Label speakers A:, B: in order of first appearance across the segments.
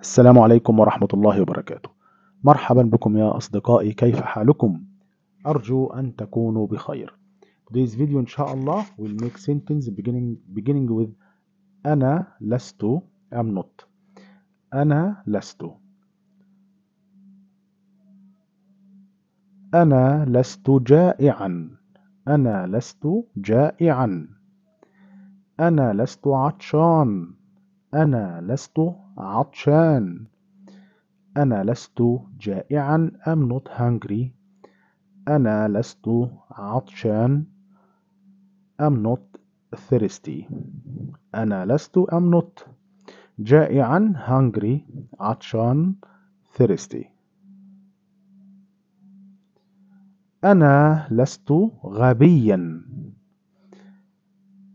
A: السلام عليكم ورحمة الله وبركاته مرحبا بكم يا أصدقائي كيف حالكم؟ أرجو أن تكونوا بخير Today's video إن شاء الله will make sentence beginning, beginning with أنا لست I'm not أنا لست أنا لست جائعا أنا لست جائعا أنا لست عطشان أنا لست عطشان. أنا لست جائعا. I'm not hungry. أنا لست عطشان. I'm not thirsty. أنا لست I'm not جائعا hungry عطشان thirsty. أنا لست غبيا.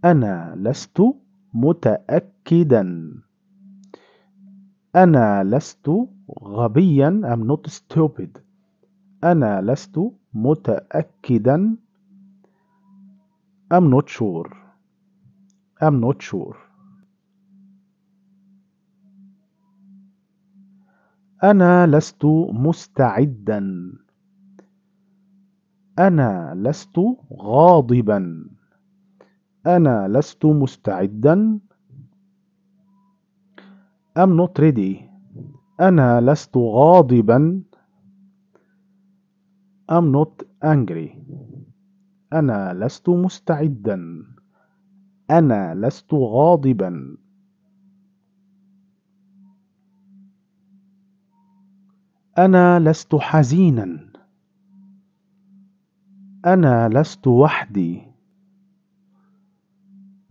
A: أنا لست متأكدا أنا لست غبيا I'm not stupid أنا لست متأكدا I'm not sure I'm not sure أنا لست مستعدا أنا لست غاضبا أنا لست مستعدا I'm not ready أنا لست غاضبا I'm not angry أنا لست مستعدا أنا لست غاضبا أنا لست حزينا أنا لست وحدي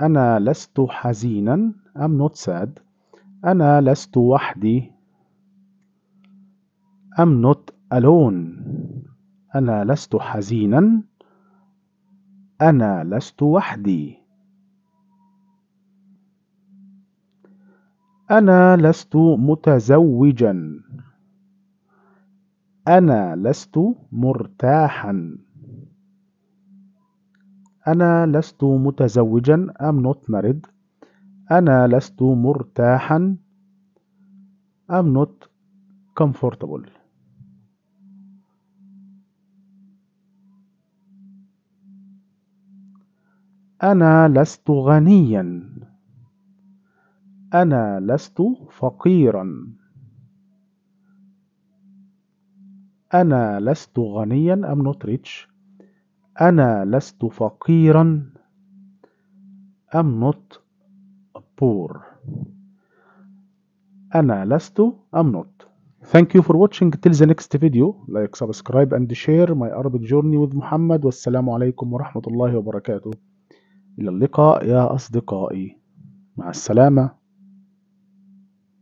A: أنا لست حزينا I'm not sad أنا لست وحدي I'm not alone أنا لست حزينا أنا لست وحدي أنا لست متزوجا أنا لست مرتاحا أنا لست متزوجا I'm not married أنا لست مرتاحا I'm not comfortable أنا لست غنيا أنا لست فقيرا أنا لست غنيا I'm not rich أنا لست فقيرا I'm not poor أنا لست I'm not Thank you for watching till the next video like subscribe and share my Arabic journey with Muhammad والسلام عليكم ورحمة الله وبركاته إلى اللقاء يا أصدقائي مع السلامة